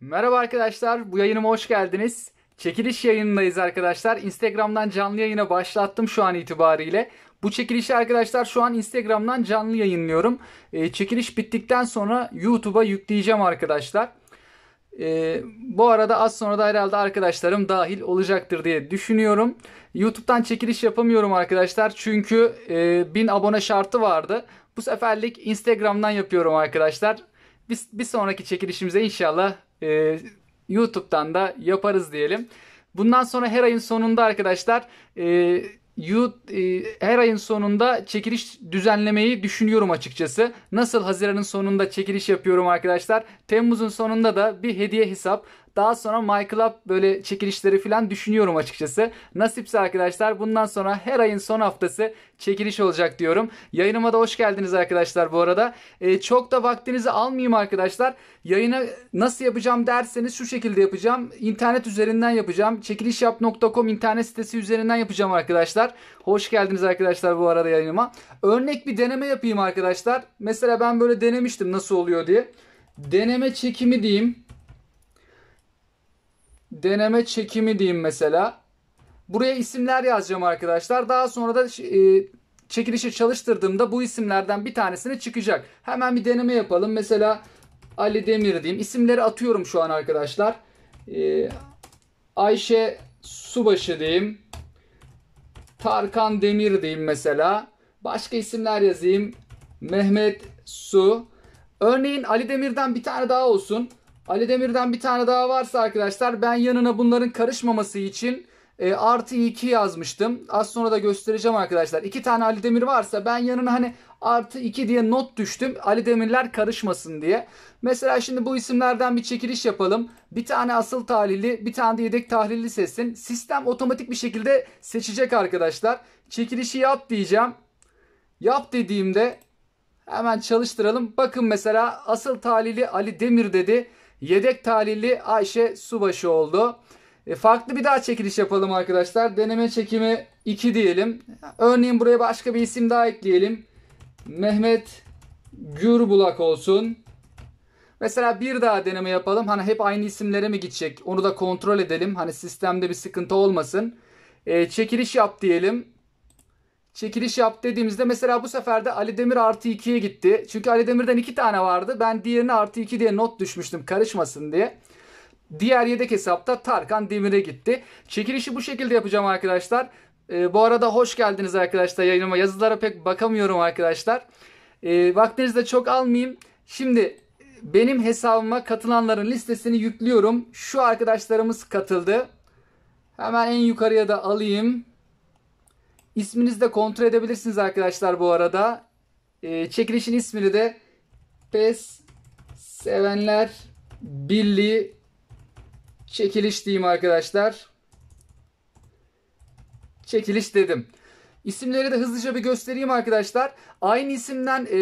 Merhaba arkadaşlar, bu yayınıma hoş geldiniz. Çekiliş yayınındayız arkadaşlar. Instagram'dan canlı yayına başlattım şu an itibariyle. Bu çekilişi arkadaşlar şu an Instagram'dan canlı yayınlıyorum. E, çekiliş bittikten sonra YouTube'a yükleyeceğim arkadaşlar. E, bu arada az sonra da herhalde arkadaşlarım dahil olacaktır diye düşünüyorum. YouTube'dan çekiliş yapamıyorum arkadaşlar. Çünkü e, 1000 abone şartı vardı. Bu seferlik Instagram'dan yapıyorum arkadaşlar. Biz bir sonraki çekilişimize inşallah e, YouTube'dan da yaparız diyelim. Bundan sonra her ayın sonunda arkadaşlar e, You, e, her ayın sonunda çekiliş düzenlemeyi düşünüyorum açıkçası. Nasıl Haziran'ın sonunda çekiliş yapıyorum arkadaşlar. Temmuz'un sonunda da bir hediye hesap. Daha sonra Michael Up böyle çekilişleri falan düşünüyorum açıkçası. Nasipse arkadaşlar bundan sonra her ayın son haftası çekiliş olacak diyorum. Yayınıma da hoş geldiniz arkadaşlar bu arada. E, çok da vaktinizi almayayım arkadaşlar. Yayını nasıl yapacağım derseniz şu şekilde yapacağım. İnternet üzerinden yapacağım. Çekilişyap.com internet sitesi üzerinden yapacağım arkadaşlar. Hoş geldiniz arkadaşlar bu arada yayınıma. Örnek bir deneme yapayım arkadaşlar. Mesela ben böyle denemiştim nasıl oluyor diye. Deneme çekimi diyeyim deneme çekimi diyeyim mesela. Buraya isimler yazacağım arkadaşlar. Daha sonra da e, çekilişi çalıştırdığımda bu isimlerden bir tanesini çıkacak. Hemen bir deneme yapalım. Mesela Ali Demir diyeyim. İsimleri atıyorum şu an arkadaşlar. E, Ayşe Subaşı diyeyim. Tarkan Demir diyeyim mesela. Başka isimler yazayım. Mehmet Su. Örneğin Ali Demir'den bir tane daha olsun. Ali Demir'den bir tane daha varsa arkadaşlar ben yanına bunların karışmaması için e, artı 2 yazmıştım. Az sonra da göstereceğim arkadaşlar. İki tane Ali Demir varsa ben yanına hani artı 2 diye not düştüm. Ali Demirler karışmasın diye. Mesela şimdi bu isimlerden bir çekiliş yapalım. Bir tane asıl tahlili bir tane de yedek tahlili sesin. Sistem otomatik bir şekilde seçecek arkadaşlar. Çekilişi yap diyeceğim. Yap dediğimde hemen çalıştıralım. Bakın mesela asıl tahlili Ali Demir dedi. Yedek talihli Ayşe Subaşı oldu. E, farklı bir daha çekiliş yapalım arkadaşlar. Deneme çekimi 2 diyelim. Örneğin buraya başka bir isim daha ekleyelim. Mehmet Gürbulak olsun. Mesela bir daha deneme yapalım. Hani hep aynı isimlere mi gidecek? Onu da kontrol edelim. Hani sistemde bir sıkıntı olmasın. E, çekiliş yap diyelim çekiliş yap dediğimizde mesela bu sefer de Ali Demir artı 2'ye gitti. Çünkü Ali Demir'den 2 tane vardı. Ben diğerine artı 2 diye not düşmüştüm karışmasın diye. Diğer yedek hesapta Tarkan Demir'e gitti. Çekilişi bu şekilde yapacağım arkadaşlar. E, bu arada hoş geldiniz arkadaşlar yayınıma. Yazılara pek bakamıyorum arkadaşlar. E, vaktinizi de çok almayayım. Şimdi e, benim hesabıma katılanların listesini yüklüyorum. Şu arkadaşlarımız katıldı. Hemen en yukarıya da alayım. İsminizi de kontrol edebilirsiniz arkadaşlar bu arada. E, çekilişin ismini de PES Sevenler Birliği çekiliş diyeyim arkadaşlar. Çekiliş dedim. İsimleri de hızlıca bir göstereyim arkadaşlar. Aynı isimden e,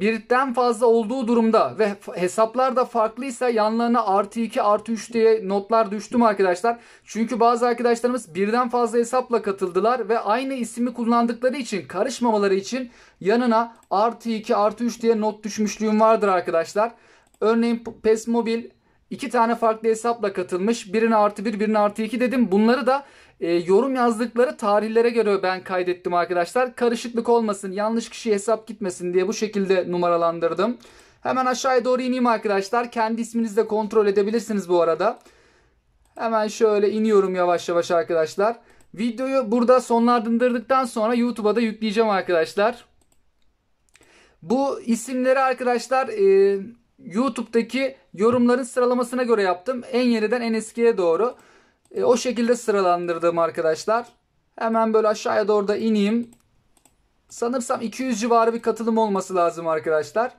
birden fazla olduğu durumda ve hesaplar da farklıysa yanlarına artı 2 artı 3 diye notlar düştüm arkadaşlar. Çünkü bazı arkadaşlarımız birden fazla hesapla katıldılar ve aynı ismi kullandıkları için karışmamaları için yanına artı 2 artı 3 diye not düşmüşlüğüm vardır arkadaşlar. Örneğin PES Mobil iki tane farklı hesapla katılmış. Birine artı 1 birine artı 2 dedim. Bunları da e, yorum yazdıkları tarihlere göre ben kaydettim arkadaşlar. Karışıklık olmasın, yanlış kişi hesap gitmesin diye bu şekilde numaralandırdım. Hemen aşağıya doğru ineyim arkadaşlar. Kendi isminizle kontrol edebilirsiniz bu arada. Hemen şöyle iniyorum yavaş yavaş arkadaşlar. Videoyu burada sonlandırdıktan sonra YouTube'a da yükleyeceğim arkadaşlar. Bu isimleri arkadaşlar e, YouTube'daki yorumların sıralamasına göre yaptım. En yeniden en eskiye doğru. E, o şekilde sıralandırdım arkadaşlar. Hemen böyle aşağıya doğru da ineyim. Sanırsam 200 civarı bir katılım olması lazım arkadaşlar.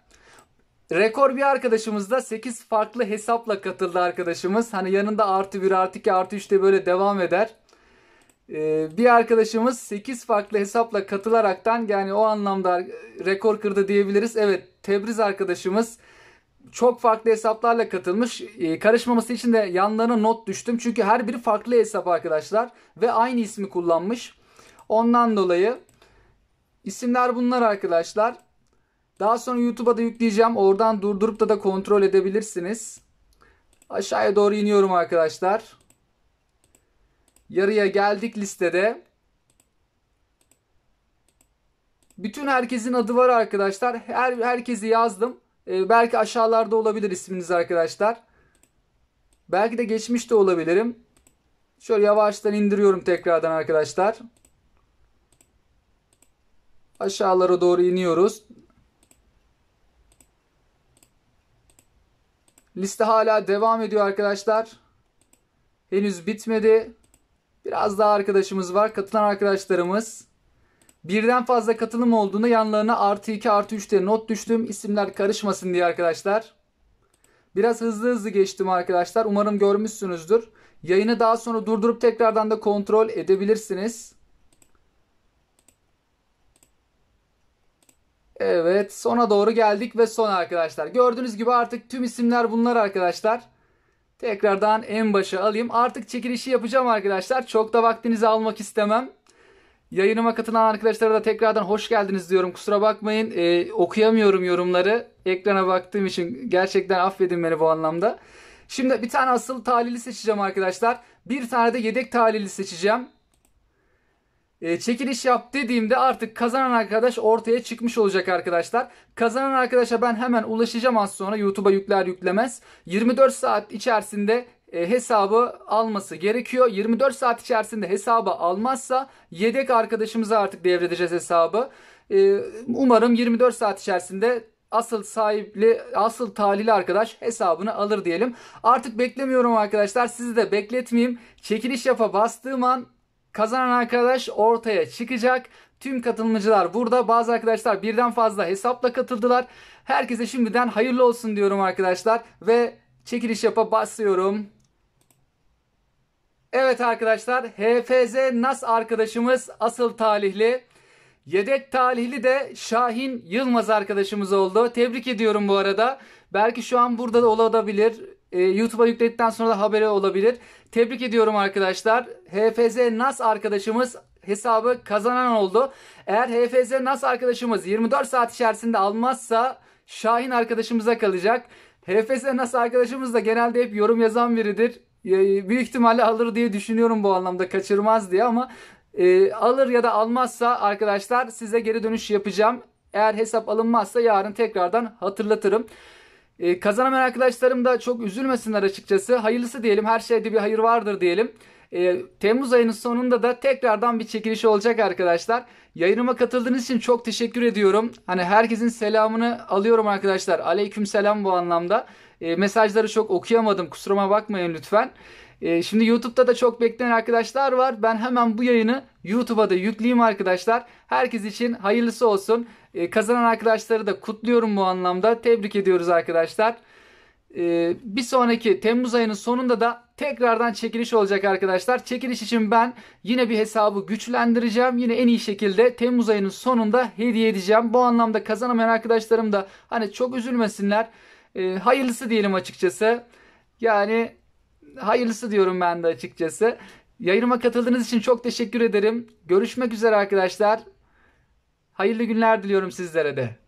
Rekor bir arkadaşımız da 8 farklı hesapla katıldı arkadaşımız. Hani yanında artı 1, artı 2, artı 3 de böyle devam eder. Ee, bir arkadaşımız 8 farklı hesapla katılaraktan yani o anlamda rekor kırdı diyebiliriz. Evet Tebriz arkadaşımız çok farklı hesaplarla katılmış. Ee, karışmaması için de yanlarına not düştüm. Çünkü her biri farklı hesap arkadaşlar. Ve aynı ismi kullanmış. Ondan dolayı isimler bunlar arkadaşlar. Daha sonra YouTube'a da yükleyeceğim. Oradan durdurup da da kontrol edebilirsiniz. Aşağıya doğru iniyorum arkadaşlar. Yarıya geldik listede. Bütün herkesin adı var arkadaşlar. Her herkesi yazdım. E, belki aşağılarda olabilir isminiz arkadaşlar. Belki de geçmişte olabilirim. Şöyle yavaştan indiriyorum tekrardan arkadaşlar. Aşağılara doğru iniyoruz. Liste hala devam ediyor arkadaşlar. Henüz bitmedi. Biraz daha arkadaşımız var. Katılan arkadaşlarımız. Birden fazla katılım olduğunda yanlarına artı 2 artı 3 diye not düştüm. İsimler karışmasın diye arkadaşlar. Biraz hızlı hızlı geçtim arkadaşlar. Umarım görmüşsünüzdür. Yayını daha sonra durdurup tekrardan da kontrol edebilirsiniz. Evet sona doğru geldik ve son arkadaşlar. Gördüğünüz gibi artık tüm isimler bunlar arkadaşlar. Tekrardan en başa alayım. Artık çekilişi yapacağım arkadaşlar. Çok da vaktinizi almak istemem. Yayınıma katılan arkadaşlara da tekrardan hoş geldiniz diyorum. Kusura bakmayın e, okuyamıyorum yorumları. Ekrana baktığım için gerçekten affedin beni bu anlamda. Şimdi bir tane asıl talili seçeceğim arkadaşlar. Bir tane de yedek talili seçeceğim. E, çekiliş yap dediğimde artık kazanan arkadaş ortaya çıkmış olacak arkadaşlar. Kazanan arkadaşa ben hemen ulaşacağım az sonra. YouTube'a yükler yüklemez. 24 saat içerisinde e, hesabı alması gerekiyor. 24 saat içerisinde hesabı almazsa yedek arkadaşımıza artık devredeceğiz hesabı. E, umarım 24 saat içerisinde asıl sahipli, asıl talihli arkadaş hesabını alır diyelim. Artık beklemiyorum arkadaşlar. Sizi de bekletmeyeyim. Çekiliş yapa bastığım an kazanan arkadaş ortaya çıkacak. Tüm katılımcılar burada. Bazı arkadaşlar birden fazla hesapla katıldılar. Herkese şimdiden hayırlı olsun diyorum arkadaşlar ve çekiliş yapa basıyorum. Evet arkadaşlar HFZ Nas arkadaşımız asıl talihli. Yedek talihli de Şahin Yılmaz arkadaşımız oldu. Tebrik ediyorum bu arada. Belki şu an burada da olabilir. Ee, YouTube'a yükledikten sonra da haberi olabilir. Tebrik ediyorum arkadaşlar. HFZ Nas arkadaşımız hesabı kazanan oldu. Eğer HFZ Nas arkadaşımız 24 saat içerisinde almazsa Şahin arkadaşımıza kalacak. HFZ Nas arkadaşımız da genelde hep yorum yazan biridir büyük ihtimalle alır diye düşünüyorum bu anlamda kaçırmaz diye ama e, alır ya da almazsa arkadaşlar size geri dönüş yapacağım. Eğer hesap alınmazsa yarın tekrardan hatırlatırım. E, kazanamayan arkadaşlarım da çok üzülmesinler açıkçası. Hayırlısı diyelim her şeyde bir hayır vardır diyelim. E, Temmuz ayının sonunda da tekrardan bir çekiliş olacak arkadaşlar. Yayınıma katıldığınız için çok teşekkür ediyorum. Hani herkesin selamını alıyorum arkadaşlar. Aleyküm selam bu anlamda. E, mesajları çok okuyamadım. Kusuruma bakmayın lütfen. E, şimdi YouTube'da da çok bekleyen arkadaşlar var. Ben hemen bu yayını YouTube'a da yükleyeyim arkadaşlar. Herkes için hayırlısı olsun. E, kazanan arkadaşları da kutluyorum bu anlamda. Tebrik ediyoruz arkadaşlar. E, bir sonraki Temmuz ayının sonunda da tekrardan çekiliş olacak arkadaşlar. Çekiliş için ben yine bir hesabı güçlendireceğim. Yine en iyi şekilde Temmuz ayının sonunda hediye edeceğim. Bu anlamda kazanamayan arkadaşlarım da hani çok üzülmesinler. E, hayırlısı diyelim açıkçası. Yani hayırlısı diyorum ben de açıkçası. Yayınıma katıldığınız için çok teşekkür ederim. Görüşmek üzere arkadaşlar. Hayırlı günler diliyorum sizlere de.